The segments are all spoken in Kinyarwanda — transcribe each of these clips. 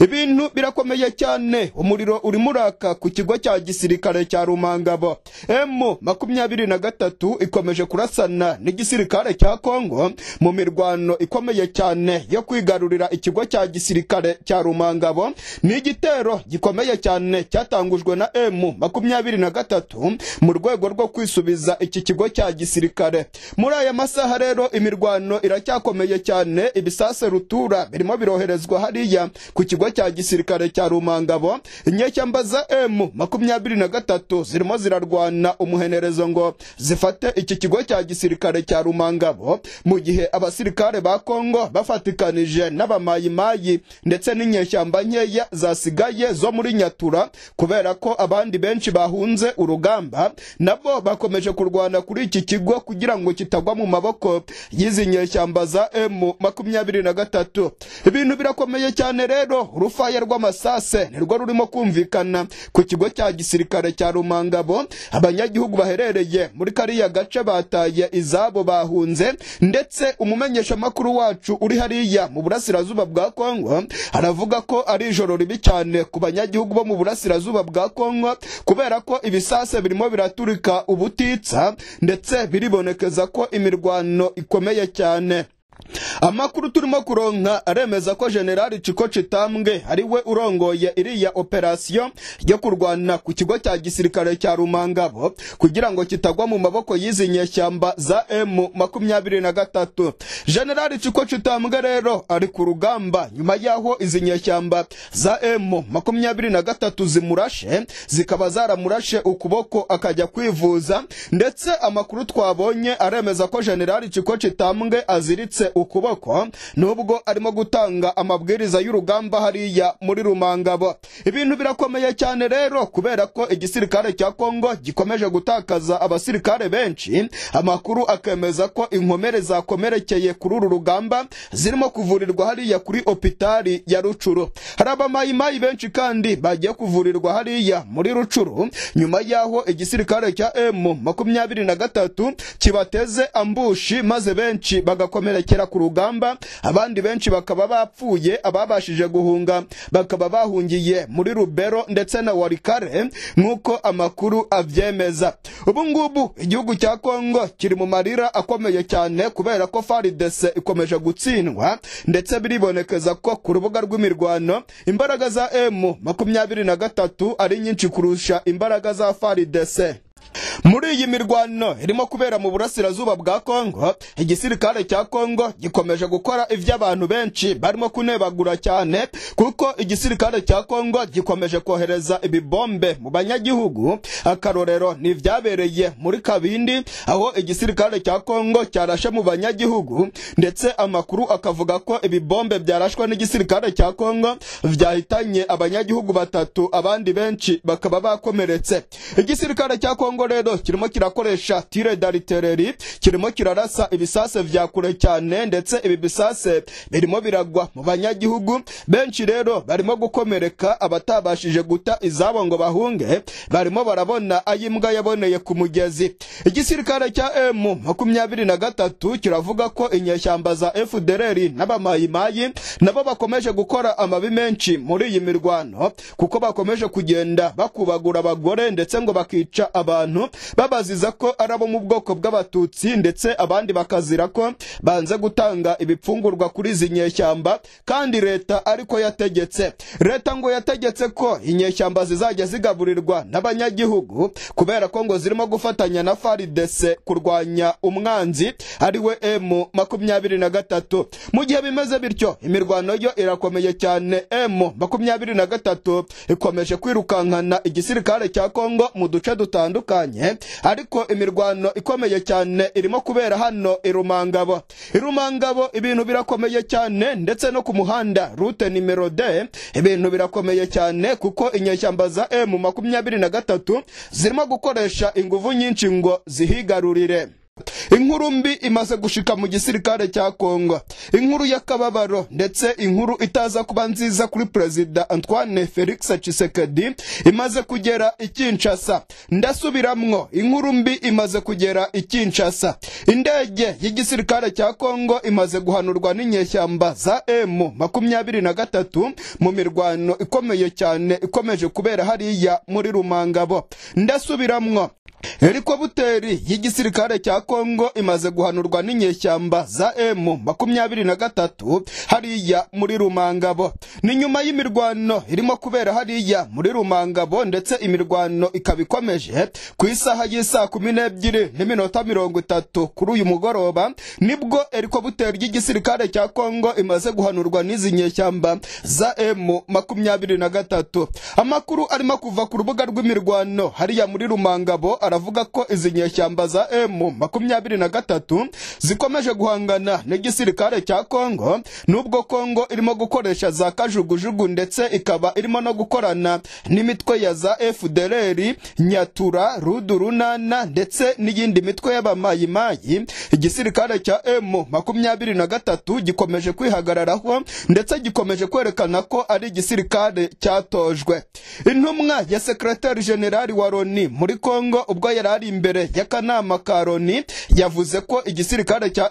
ibintu birakomeye cyane umuriro urimo uraka ku kigo cya gisirikare cya rumangabo emu makumyabiri na gatatu ikomeje kurasana n'igisirikare cya kongo mu mirwano ikomeye cyane yo kwigarurira ikigo cya gisirikare cya rumangabo ni igitero gikomeye cyane cyatangujwe na emu makumyabiri na gatatu mu rwego rwo kwisubiza iki kigo cya gisirikare muri aya masaha rero imirwano iracyakomeye cyane rutura birimo biroherezwa hariya ku kigo ikigo cya gisirikare cya Rumangabo inyeshyamba za makumyabiri na gatatu zirimo zirarwana umuhenerezo ngo zifate iki kigo cya gisirikare cya Rumangabo mu gihe abasirikare ba Kongo bafatikanije n'abamayimayi ndetse n'inyeshyamba nkeya zasigaye zo muri Nyatura kubera ko abandi benshi bahunze urugamba nabo bakomeje kurwana kuri iki kigo kugira ngo kitagwa mu maboko y'izi nyeshyamba za makumyabiri na gatatu ibintu birakomeye cyane rero urufaya rw'amasase nirwo rurimo kumvikana ku kigo cya gisirikare cya rumangabo abanyagihugu baherereye muri kariya gace bataye izabo bahunze ndetse umumenyeshamakuru wacu uri hariya mu burasirazuba bwa kongo aravuga ko ari ijoro ribi cyane ku banyagihugu bo mu burasirazuba bwa kongo kubera ko ibisase birimo biraturika ubutitsa ndetse biribonekeza ko imirwano ikomeye cyane amakuru turimo kuronka aremeza ko generali ciko citambwe ari we urongoye iriya operasiyo yo kurwana ku kigo cya gisirikare cya rumangabo kugira ngo kitagwa mu maboko y'izi nyeshyamba za emu makumyabiri na gatatu generali ciko citambwe rero ari ku rugamba nyuma y'aho izi nyeshyamba za emu makumyabiri na gatatu zimurashe zikaba zaramurashe ukuboko akajya kwivuza ndetse amakuru twabonye aremeza ko generali Kiko citambwe aziritse yavunitse ukuboko nubwo arimo gutanga amabwiriza y'urugamba hariya muri rumangabo ibintu birakomeye cyane rero kubera ko igisirikare cya kongo gikomeje gutakaza abasirikare benshi amakuru akemeza ko inkomere zakomerekeye kuri uru rugamba zirimo kuvurirwa hariya kuri opitari ya rucuru hari abamayimayi benshi kandi bagiye kuvurirwa hariya muri rucuru nyuma y'aho igisirikare cya emu makumyabiri na gatatu kibateze ambushi maze benshi bagakomerekera batera ku rugamba abandi benshi bakaba bapfuye ababashije guhunga bakaba bahungiye muri rubero ndetse na warikare nk'uko amakuru abyemeza ubu ngubu igihugu cya kongo kiri mu marira akomeye cyane kubera ko faridese ikomeje gutsindwa ndetse biribonekeza ko ku rubuga rw'imirwano imbaraga za emu makumyabiri na gatatu ari nyinshi kurusha imbaraga za faridese muri iyi mirwano irimo kubera mu burasirazuba bwa kongo igisirikare cya kongo gikomeje gukora iby'abantu benshi barimo kunebagura cyane kuko igisirikare cya kongo gikomeje kohereza ibibombe mu banyagihugu akarorero ni ibyabereye muri kabindi aho igisirikare cya kongo cyarashe mu banyagihugu ndetse amakuru akavuga ko ibibombe byarashwe n'igisirikare cya kongo byahitanye abanyagihugu batatu abandi benshi bakaba bakomeretse igisirikare cya kongo rero kirimo kirakoresha tire daritereri kirimo kirarasa ibisase bya kure cyane ndetse ibi bisase birimo biragwa mu banyagihugu benshi rero barimo gukomereka abatabashije guta izabo ngo bahunge barimo barabona ayimbwa yaboneye ku mugezi igisirikare cya EMu makumyabiri na gatatu kiravuga ko inyeshyamba za FDLR n'abamayimayi nabo bakomeje gukora amabi menshi muri iyi mirwano kuko bakomeje kugenda bakubagura abagore ndetse ngo bakica abantu abantu babaziza ko ari abo mu bwoko bw'abatutsi ndetse abandi bakazira ko banze gutanga ibipfungurwa kuri izi nyeshyamba kandi leta ariko yategetse leta ngo yategetse ko inyeshyamba zizajya zigaburirwa n'abanyagihugu kubera ko ngo zirimo gufatanya na faridese kurwanya umwanzi ari we emu makumyabiri na gatatu mu gihe bimeze bityo imirwano yo irakomeye cyane emu makumyabiri na gatatu ikomeje kwirukankana igisirikare cya kongo mu duce dutandukanye zitandukanye ariko imirwano ikomeye cyane irimo kubera hano i rumangabo i ibintu birakomeye cyane ndetse no ku muhanda rute nimero de ibintu birakomeye cyane kuko inyeshyamba za emu makumyabiri na gatatu zirimo gukoresha ingufu nyinshi ngo zihigarurire inkuru mbi imaze gushika mu gisirikare cya kongo inkuru y'akababaro ndetse inkuru itaza kuba nziza kuri perezida antoine felix cisekedi imaze kugera ikinshasa ndasubiramwo inkuru mbi imaze kugera ikinshasa indege y'igisirikare cya kongo imaze guhanurwa n'inyeshyamba za emu makumyabiri na gatatu mu mirwano ikomeye cyane ikomeje kubera hariya muri rumangabo ndasubiramwo helikoputeri y'igisirikare cya kongo imaze guhanurwa n'inyeshyamba za emu makumyabiri na gatatu hariya muri rumangabo ni nyuma y'imirwano irimo kubera hariya muri rumangabo ndetse imirwano ikaba ikomeje ku isaha y'isaa kumi n'ebyiri n'iminota mirongo itatu kuri uyu mugoroba nibwo helikobuteri y'igisirikare cya kongo imaze guhanurwa n'izi nyeshyamba za emu makumyabiri na gatatu amakuru arimo kuva ku rubuga rw'imirwano hariya muri rumangabo aravuga ko izi nyeshyamba za emu makumyabiri na gatatu zikomeje guhangana n'igisirikare cya kongo nubwo kongo irimo gukoresha za kajugujugu ndetse ikaba irimo no gukorana n'imitwe ya za efudereri nyatura rudurunana ndetse n'iyindi mitwe y'abamayimayi igisirikare cya emu makumyabiri na gatatu gikomeje kwihagararaho ndetse gikomeje kwerekana ko ari igisirikare cyatojwe intumwa ya sekretari generali wa loni muri kongo ubwo yari ari imbere y'akanama ka Loni yavuze ko igisirikare cya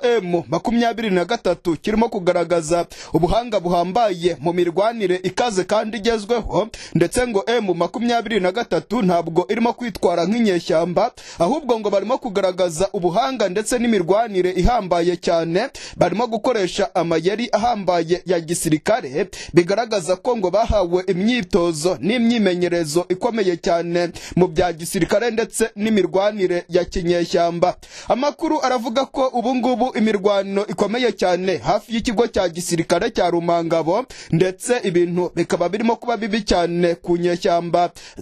makumyabiri na gatatu kirimo kugaragaza ubuhanga buhambaye mu mirwanire ikaze kandi igezweho ndetse ngo makumyabiri na gatatu ntabwo irimo kwitwara nk'inyeshyamba ahubwo ngo barimo kugaragaza ubuhanga ndetse n'imirwanire ihambaye cyane barimo gukoresha amayeri ahambaye ya gisirikare bigaragaza ko ngo bahawe imyitozo n'imyimenyerezo ikomeye cyane mu bya gisirikare ndetse n'imirwanire ya kinyeshyamba amakuru aravuga ko ubu ngubu imirwano ikomeye cyane hafi y'ikigo cya gisirikare cya rumangabo ndetse ibintu bikaba birimo kuba bibi cyane ku nyeshyamba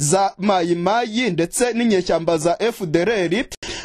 za mayimayi ndetse n'inyeshyamba za fdr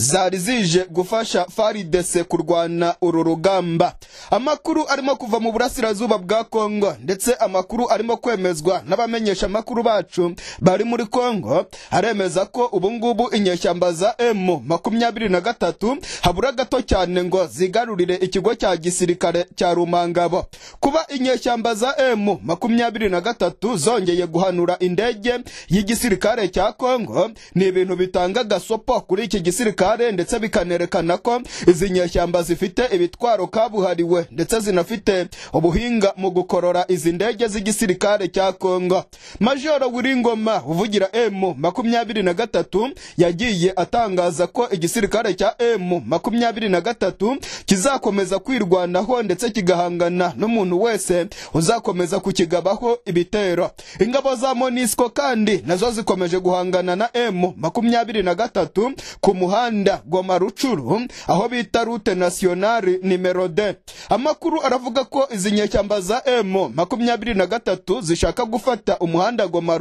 zari zije gufasha faridese kurwana uru rugamba amakuru arimo kuva mu burasirazuba bwa kongo ndetse amakuru arimo kwemezwa n'abamenyesha amakuru bacu bari muri kongo aremeza ko ubungubu inyeshyamba za emu makumyabiri na gatatu habura gato cyane ngo zigarurire ikigo cya gisirikare cya rumangabo kuba inyeshyamba za emu makumyabiri na gatatu zongeye guhanura indege y'igisirikare cya kongo ni ibintu bitanga gasopo kuri iki gisirikare amagare ndetse bikanerekana ko izi nyeshyamba zifite ibitwaro kabuhariwe ndetse zinafite ubuhinga mu gukorora izi ndege z'igisirikare cya Kongo Majoro Wiringoma uvugira M makumyabiri na gatatu yagiye atangaza ko igisirikare cya M makumyabiri na gatatu kizakomeza kwirwanaho ndetse kigahangana n'umuntu wese uzakomeza kukigabaho ibitero ingabo za Monisco kandi nazo zikomeje guhangana na M makumyabiri na gatatu ku muhanda Rwanda Goma Rucuru aho bita route nationale numero 2 amakuru aravuga ko izi nyeshyamba za M makumyabiri na gatatu zishaka gufata umuhanda Goma